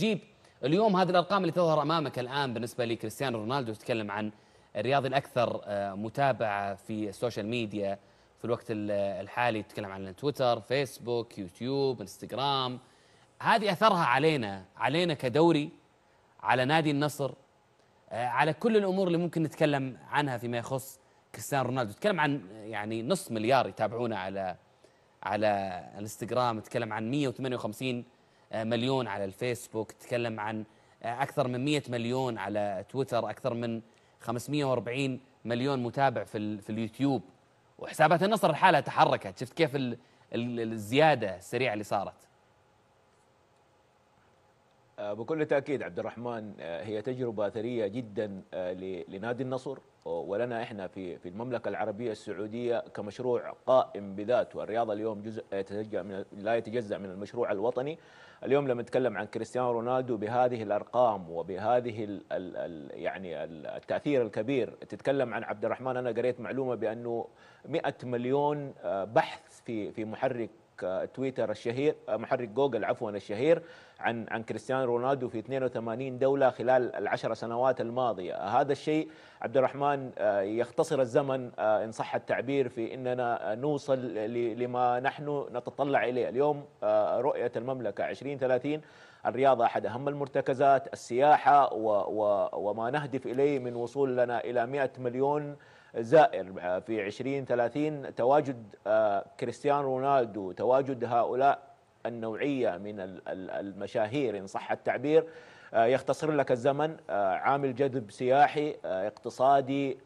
جيب اليوم هذه الارقام اللي تظهر امامك الان بالنسبه لكريستيانو رونالدو تتكلم عن الرياضي الاكثر آه، متابعه في السوشيال ميديا في الوقت الحالي تتكلم عن تويتر، فيسبوك، يوتيوب، انستغرام هذه اثرها علينا، علينا كدوري على نادي النصر آه، على كل الامور اللي ممكن نتكلم عنها فيما يخص كريستيانو رونالدو، تتكلم عن يعني نصف مليار يتابعونه على على الانستغرام، تتكلم عن 158 آه، مليون على الفيسبوك تكلم عن آه، أكثر من 100 مليون على تويتر أكثر من 540 مليون متابع في, في اليوتيوب وحسابات النصر الحالة تحركت شفت كيف الزيادة السريعة اللي صارت آه، بكل تاكيد عبد الرحمن آه، هي تجربه ثريه جدا آه، لنادي النصر ولنا احنا في في المملكه العربيه السعوديه كمشروع قائم بذاته، الرياضه اليوم جزء يتجزا من لا يتجزا من المشروع الوطني. اليوم لما نتكلم عن كريستيانو رونالدو بهذه الارقام وبهذه الـ الـ يعني التاثير الكبير، تتكلم عن عبد الرحمن انا قريت معلومه بانه 100 مليون بحث في في محرك محرك تويتر الشهير محرك جوجل عفوا الشهير عن عن كريستيانو رونالدو في 82 دوله خلال العشر سنوات الماضيه، هذا الشيء عبد الرحمن آه، يختصر الزمن آه، ان صح التعبير في اننا نوصل لما نحن نتطلع اليه، اليوم آه، رؤيه المملكه 2030 الرياضه احد اهم المرتكزات، السياحه وما نهدف اليه من وصول لنا الى 100 مليون زائر في 20 30 تواجد آه، كريستيانو رونالدو تواجد هؤلاء النوعية من المشاهير إن صح التعبير آه، يختصر لك الزمن آه، عامل جذب سياحي آه، اقتصادي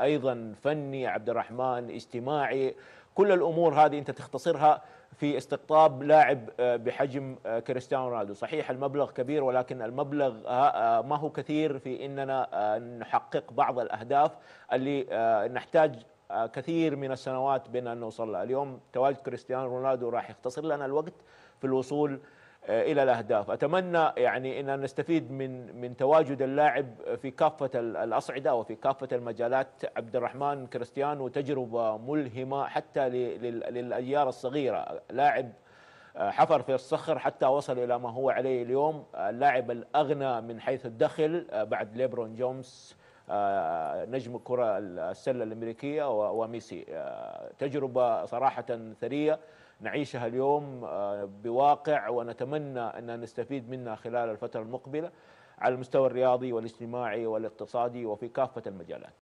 أيضا فني عبد الرحمن اجتماعي كل الأمور هذه أنت تختصرها في استقطاب لاعب بحجم كريستيانو رونالدو صحيح المبلغ كبير ولكن المبلغ ما هو كثير في أننا نحقق بعض الأهداف اللي نحتاج كثير من السنوات بين أن نوصل لها اليوم تواجد كريستيانو رونالدو راح يختصر لنا الوقت في الوصول آه، الى الاهداف اتمنى يعني ان نستفيد من من تواجد اللاعب في كافه الاصعده وفي كافه المجالات عبد الرحمن كريستيانو تجربه ملهمه حتى للاجيال الصغيره لاعب آه، حفر في الصخر حتى وصل الى ما هو عليه اليوم آه، اللاعب الاغنى من حيث الدخل بعد ليبرون جونز آه، نجم كرة السلة الأمريكية وميسي آه، تجربة صراحة ثرية نعيشها اليوم آه، بواقع ونتمنى أن نستفيد منها خلال الفترة المقبلة على المستوى الرياضي والاجتماعي والاقتصادي وفي كافة المجالات